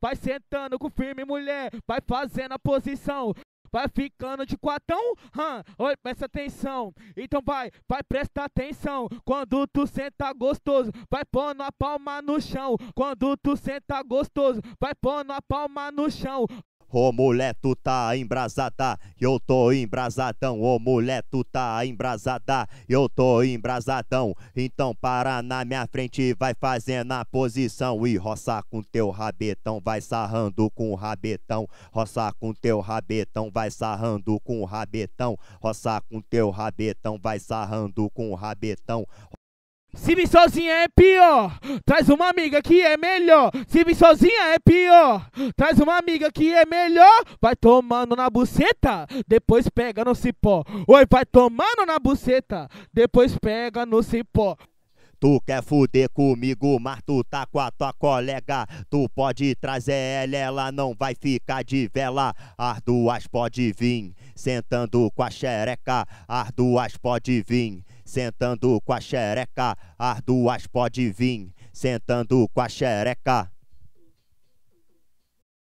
Vai sentando com firme, mulher. Vai fazendo a posição. Vai ficando de quatão, hum, olha, presta atenção. Então vai, vai prestar atenção. Quando tu senta gostoso, vai pondo a palma no chão. Quando tu senta gostoso, vai pondo a palma no chão. Ô oh, mulher, tu tá embrasada, eu tô embrasadão. Ô oh, mulher, tu tá embrasada, eu tô embrasadão. Então para na minha frente, vai fazendo a posição e roça com teu rabetão, vai sarrando com o rabetão. Roça com teu rabetão, vai sarrando com o rabetão. Roça com teu rabetão, vai sarrando com o rabetão. Se vir sozinha é pior, traz uma amiga que é melhor. Se vir sozinha é pior, traz uma amiga que é melhor. Vai tomando na buceta, depois pega no cipó. Oi, vai tomando na buceta, depois pega no cipó. Tu quer fuder comigo, mas tu tá com a tua colega. Tu pode trazer ela, ela não vai ficar de vela. As duas pode vir, sentando com a xereca. As duas pode vir Sentando com a xereca, as duas pode vir. Sentando com a xereca.